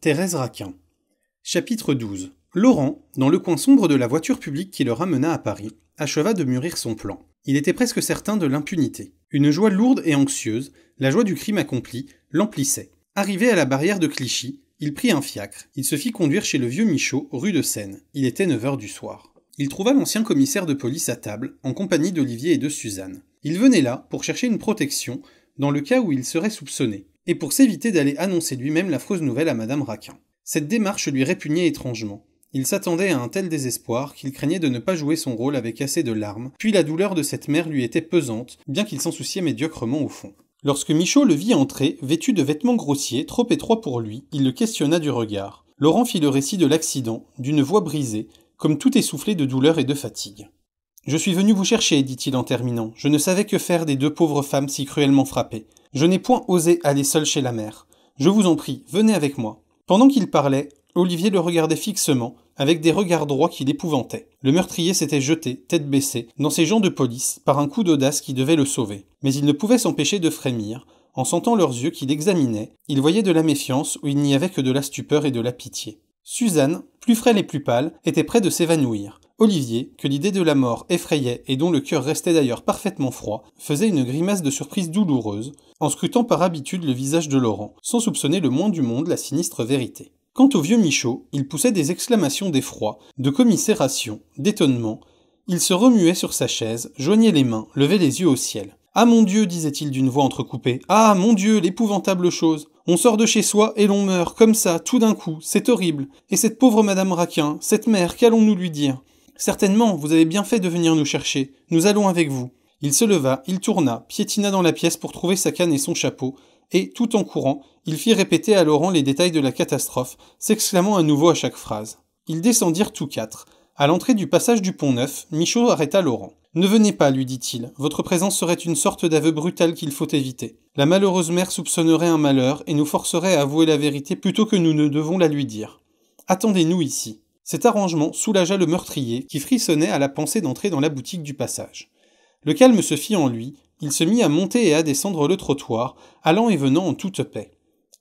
Thérèse Raquin. Chapitre 12. Laurent, dans le coin sombre de la voiture publique qui le ramena à Paris, acheva de mûrir son plan. Il était presque certain de l'impunité. Une joie lourde et anxieuse, la joie du crime accompli, l'emplissait. Arrivé à la barrière de Clichy, il prit un fiacre. Il se fit conduire chez le vieux Michaud, rue de Seine. Il était 9 heures du soir. Il trouva l'ancien commissaire de police à table, en compagnie d'Olivier et de Suzanne. Il venait là pour chercher une protection dans le cas où il serait soupçonné et pour s'éviter d'aller annoncer lui-même l'affreuse nouvelle à Madame Raquin. Cette démarche lui répugnait étrangement. Il s'attendait à un tel désespoir qu'il craignait de ne pas jouer son rôle avec assez de larmes, puis la douleur de cette mère lui était pesante, bien qu'il s'en souciait médiocrement au fond. Lorsque Michaud le vit entrer, vêtu de vêtements grossiers, trop étroits pour lui, il le questionna du regard. Laurent fit le récit de l'accident, d'une voix brisée, comme tout essoufflé de douleur et de fatigue. Je suis venu vous chercher, dit-il en terminant. Je ne savais que faire des deux pauvres femmes si cruellement frappées. Je n'ai point osé aller seul chez la mère. Je vous en prie, venez avec moi. Pendant qu'il parlait, Olivier le regardait fixement, avec des regards droits qui l'épouvantaient. Le meurtrier s'était jeté, tête baissée, dans ses gens de police, par un coup d'audace qui devait le sauver. Mais il ne pouvait s'empêcher de frémir. En sentant leurs yeux qui l'examinaient, il voyait de la méfiance où il n'y avait que de la stupeur et de la pitié. Suzanne, plus frêle et plus pâle, était près de s'évanouir. Olivier, que l'idée de la mort effrayait et dont le cœur restait d'ailleurs parfaitement froid, faisait une grimace de surprise douloureuse, en scrutant par habitude le visage de Laurent, sans soupçonner le moins du monde la sinistre vérité. Quant au vieux Michaud, il poussait des exclamations d'effroi, de commisération, d'étonnement. Il se remuait sur sa chaise, joignait les mains, levait les yeux au ciel. Ah mon Dieu, disait-il d'une voix entrecoupée. Ah mon Dieu, l'épouvantable chose. On sort de chez soi et l'on meurt, comme ça, tout d'un coup, c'est horrible. Et cette pauvre madame Raquin, cette mère, qu'allons-nous lui dire Certainement, vous avez bien fait de venir nous chercher. Nous allons avec vous. Il se leva, il tourna, piétina dans la pièce pour trouver sa canne et son chapeau, et, tout en courant, il fit répéter à Laurent les détails de la catastrophe, s'exclamant à nouveau à chaque phrase. Ils descendirent tous quatre. À l'entrée du passage du pont Neuf, Michaud arrêta Laurent. Ne venez pas, lui dit-il, votre présence serait une sorte d'aveu brutal qu'il faut éviter. La malheureuse mère soupçonnerait un malheur et nous forcerait à avouer la vérité plutôt que nous ne devons la lui dire. Attendez-nous ici. Cet arrangement soulagea le meurtrier, qui frissonnait à la pensée d'entrer dans la boutique du passage. Le calme se fit en lui, il se mit à monter et à descendre le trottoir, allant et venant en toute paix.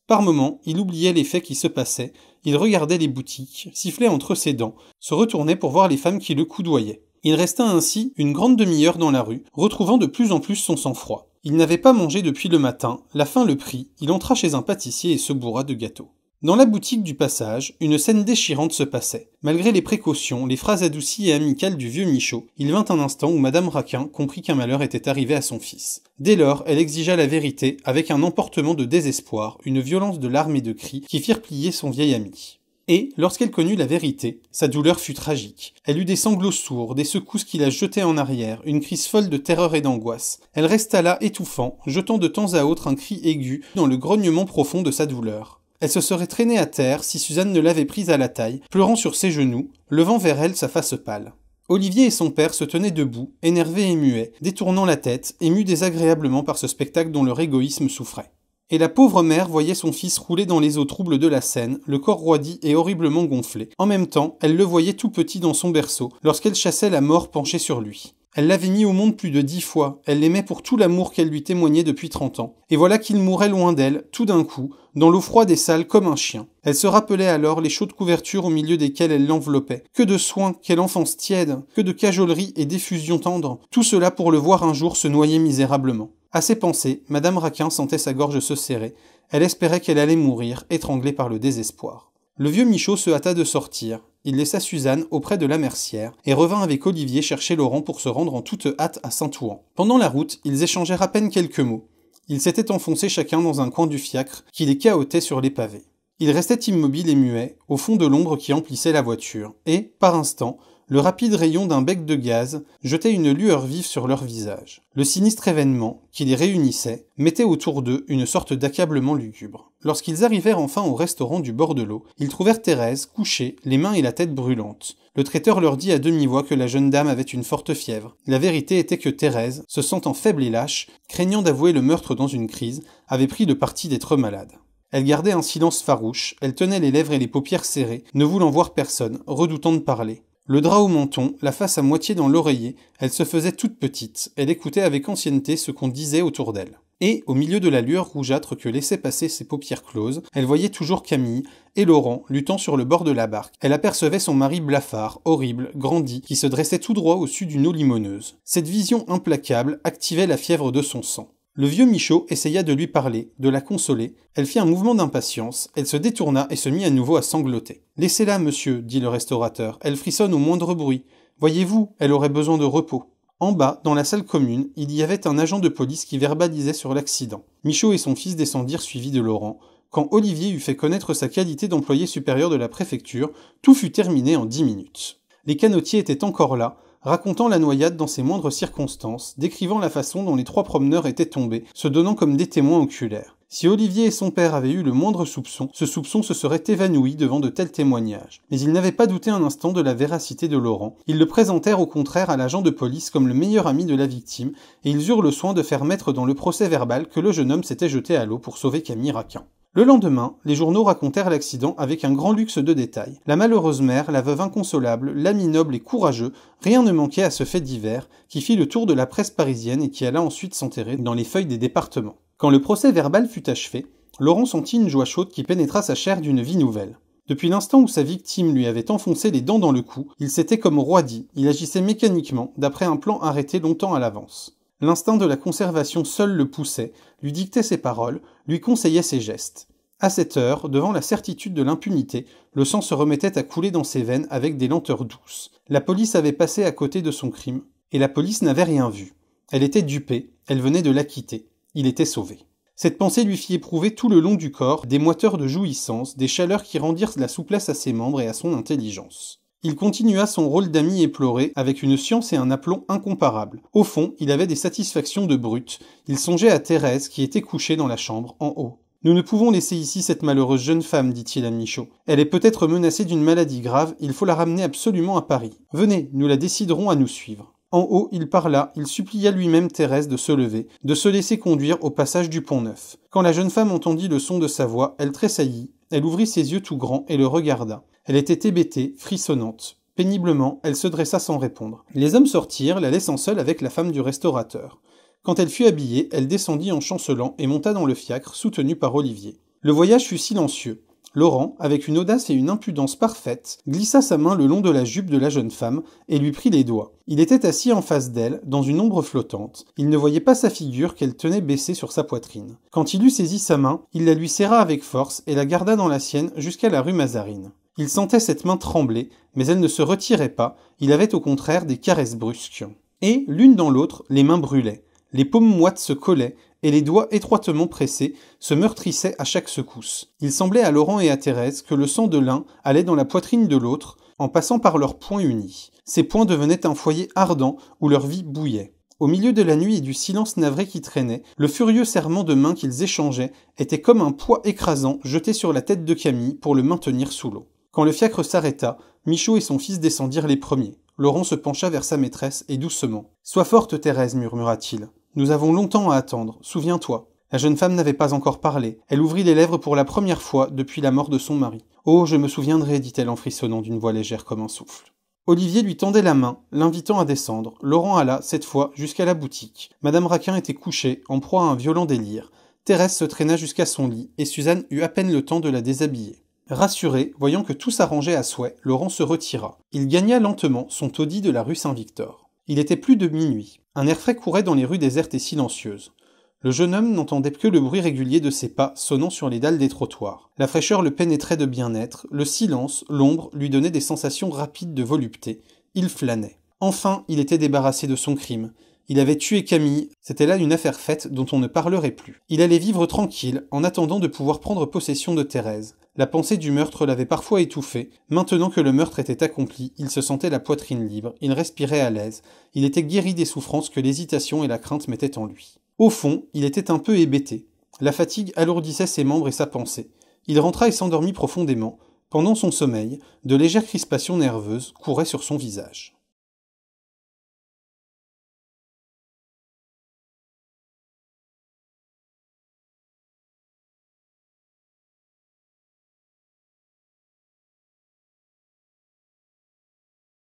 Par moments, il oubliait les faits qui se passaient, il regardait les boutiques, sifflait entre ses dents, se retournait pour voir les femmes qui le coudoyaient. Il resta ainsi une grande demi-heure dans la rue, retrouvant de plus en plus son sang-froid. Il n'avait pas mangé depuis le matin, la faim le prit, il entra chez un pâtissier et se bourra de gâteaux. Dans la boutique du passage, une scène déchirante se passait. Malgré les précautions, les phrases adoucies et amicales du vieux Michaud, il vint un instant où Madame Raquin comprit qu'un malheur était arrivé à son fils. Dès lors, elle exigea la vérité avec un emportement de désespoir, une violence de larmes et de cris qui firent plier son vieil ami. Et, lorsqu'elle connut la vérité, sa douleur fut tragique. Elle eut des sanglots sourds, des secousses qui la jetaient en arrière, une crise folle de terreur et d'angoisse. Elle resta là, étouffant, jetant de temps à autre un cri aigu dans le grognement profond de sa douleur. Elle se serait traînée à terre si Suzanne ne l'avait prise à la taille, pleurant sur ses genoux, levant vers elle sa face pâle. Olivier et son père se tenaient debout, énervés et muets, détournant la tête, émus désagréablement par ce spectacle dont leur égoïsme souffrait. Et la pauvre mère voyait son fils rouler dans les eaux troubles de la Seine, le corps roidi et horriblement gonflé. En même temps, elle le voyait tout petit dans son berceau, lorsqu'elle chassait la mort penchée sur lui. Elle l'avait mis au monde plus de dix fois, elle l'aimait pour tout l'amour qu'elle lui témoignait depuis trente ans, et voilà qu'il mourait loin d'elle, tout d'un coup, dans l'eau froide des salles comme un chien. Elle se rappelait alors les chaudes couvertures au milieu desquelles elle l'enveloppait. Que de soins, quelle enfance tiède, que de cajoleries et d'effusions tendres, tout cela pour le voir un jour se noyer misérablement. À ces pensées, Madame Raquin sentait sa gorge se serrer, elle espérait qu'elle allait mourir, étranglée par le désespoir. Le vieux Michaud se hâta de sortir. Il laissa Suzanne auprès de la mercière et revint avec Olivier chercher Laurent pour se rendre en toute hâte à Saint-Ouen. Pendant la route, ils échangèrent à peine quelques mots. Ils s'étaient enfoncés chacun dans un coin du fiacre qui les cahotait sur les pavés. Ils restaient immobiles et muets, au fond de l'ombre qui emplissait la voiture, et, par instant... Le rapide rayon d'un bec de gaz jetait une lueur vive sur leurs visage. Le sinistre événement, qui les réunissait, mettait autour d'eux une sorte d'accablement lugubre. Lorsqu'ils arrivèrent enfin au restaurant du bord de l'eau, ils trouvèrent Thérèse couchée, les mains et la tête brûlantes. Le traiteur leur dit à demi-voix que la jeune dame avait une forte fièvre. La vérité était que Thérèse, se sentant faible et lâche, craignant d'avouer le meurtre dans une crise, avait pris le parti d'être malade. Elle gardait un silence farouche, elle tenait les lèvres et les paupières serrées, ne voulant voir personne, redoutant de parler. Le drap au menton, la face à moitié dans l'oreiller, elle se faisait toute petite, elle écoutait avec ancienneté ce qu'on disait autour d'elle. Et, au milieu de la lueur rougeâtre que laissaient passer ses paupières closes, elle voyait toujours Camille et Laurent luttant sur le bord de la barque. Elle apercevait son mari blafard, horrible, grandi, qui se dressait tout droit au-dessus d'une eau limoneuse. Cette vision implacable activait la fièvre de son sang. Le vieux Michaud essaya de lui parler, de la consoler. Elle fit un mouvement d'impatience, elle se détourna et se mit à nouveau à sangloter. Laissez-la, monsieur, dit le restaurateur, elle frissonne au moindre bruit. Voyez-vous, elle aurait besoin de repos. En bas, dans la salle commune, il y avait un agent de police qui verbalisait sur l'accident. Michaud et son fils descendirent suivis de Laurent. Quand Olivier eut fait connaître sa qualité d'employé supérieur de la préfecture, tout fut terminé en dix minutes. Les canotiers étaient encore là, racontant la noyade dans ses moindres circonstances, décrivant la façon dont les trois promeneurs étaient tombés, se donnant comme des témoins oculaires. Si Olivier et son père avaient eu le moindre soupçon, ce soupçon se serait évanoui devant de tels témoignages. Mais ils n'avaient pas douté un instant de la véracité de Laurent. Ils le présentèrent au contraire à l'agent de police comme le meilleur ami de la victime, et ils eurent le soin de faire mettre dans le procès verbal que le jeune homme s'était jeté à l'eau pour sauver Camille Raquin. Le lendemain, les journaux racontèrent l'accident avec un grand luxe de détails. La malheureuse mère, la veuve inconsolable, l'ami noble et courageux, rien ne manquait à ce fait divers, qui fit le tour de la presse parisienne et qui alla ensuite s'enterrer dans les feuilles des départements. Quand le procès verbal fut achevé, Laurent sentit une joie chaude qui pénétra sa chair d'une vie nouvelle. Depuis l'instant où sa victime lui avait enfoncé les dents dans le cou, il s'était comme roidi, il agissait mécaniquement, d'après un plan arrêté longtemps à l'avance. L'instinct de la conservation seul le poussait, lui dictait ses paroles, lui conseillait ses gestes. À cette heure, devant la certitude de l'impunité, le sang se remettait à couler dans ses veines avec des lenteurs douces. La police avait passé à côté de son crime, et la police n'avait rien vu. Elle était dupée, elle venait de l'acquitter. Il était sauvé. Cette pensée lui fit éprouver tout le long du corps des moiteurs de jouissance, des chaleurs qui rendirent la souplesse à ses membres et à son intelligence. Il continua son rôle d'ami éploré avec une science et un aplomb incomparables. Au fond, il avait des satisfactions de brute. Il songeait à Thérèse qui était couchée dans la chambre en haut. Nous ne pouvons laisser ici cette malheureuse jeune femme, dit-il à Michaud. Elle est peut-être menacée d'une maladie grave, il faut la ramener absolument à Paris. Venez, nous la déciderons à nous suivre. En haut, il parla, il supplia lui-même Thérèse de se lever, de se laisser conduire au passage du Pont-Neuf. Quand la jeune femme entendit le son de sa voix, elle tressaillit, elle ouvrit ses yeux tout grands et le regarda. Elle était hébétée, frissonnante. Péniblement, elle se dressa sans répondre. Les hommes sortirent, la laissant seule avec la femme du restaurateur. Quand elle fut habillée, elle descendit en chancelant et monta dans le fiacre, soutenue par Olivier. Le voyage fut silencieux. Laurent, avec une audace et une impudence parfaites, glissa sa main le long de la jupe de la jeune femme et lui prit les doigts. Il était assis en face d'elle, dans une ombre flottante. Il ne voyait pas sa figure qu'elle tenait baissée sur sa poitrine. Quand il eut saisi sa main, il la lui serra avec force et la garda dans la sienne jusqu'à la rue Mazarine. Il sentait cette main trembler, mais elle ne se retirait pas, il avait au contraire des caresses brusques. Et, l'une dans l'autre, les mains brûlaient, les paumes moites se collaient, et les doigts étroitement pressés se meurtrissaient à chaque secousse. Il semblait à Laurent et à Thérèse que le sang de l'un allait dans la poitrine de l'autre, en passant par leurs poings unis. Ces poings devenaient un foyer ardent où leur vie bouillait. Au milieu de la nuit et du silence navré qui traînait, le furieux serrement de mains qu'ils échangeaient était comme un poids écrasant jeté sur la tête de Camille pour le maintenir sous l'eau. Quand le fiacre s'arrêta, Michaud et son fils descendirent les premiers. Laurent se pencha vers sa maîtresse et doucement. Sois forte, Thérèse, murmura-t-il. Nous avons longtemps à attendre, souviens-toi. La jeune femme n'avait pas encore parlé. Elle ouvrit les lèvres pour la première fois depuis la mort de son mari. Oh, je me souviendrai, dit-elle en frissonnant d'une voix légère comme un souffle. Olivier lui tendait la main, l'invitant à descendre. Laurent alla, cette fois, jusqu'à la boutique. Madame Raquin était couchée, en proie à un violent délire. Thérèse se traîna jusqu'à son lit, et Suzanne eut à peine le temps de la déshabiller. Rassuré, voyant que tout s'arrangeait à souhait, Laurent se retira. Il gagna lentement son taudis de la rue Saint-Victor. Il était plus de minuit. Un air frais courait dans les rues désertes et silencieuses. Le jeune homme n'entendait que le bruit régulier de ses pas sonnant sur les dalles des trottoirs. La fraîcheur le pénétrait de bien-être, le silence, l'ombre lui donnaient des sensations rapides de volupté. Il flânait. Enfin, il était débarrassé de son crime. Il avait tué Camille, c'était là une affaire faite dont on ne parlerait plus. Il allait vivre tranquille en attendant de pouvoir prendre possession de Thérèse. La pensée du meurtre l'avait parfois étouffé. Maintenant que le meurtre était accompli, il se sentait la poitrine libre, il respirait à l'aise, il était guéri des souffrances que l'hésitation et la crainte mettaient en lui. Au fond, il était un peu hébété. La fatigue alourdissait ses membres et sa pensée. Il rentra et s'endormit profondément. Pendant son sommeil, de légères crispations nerveuses couraient sur son visage.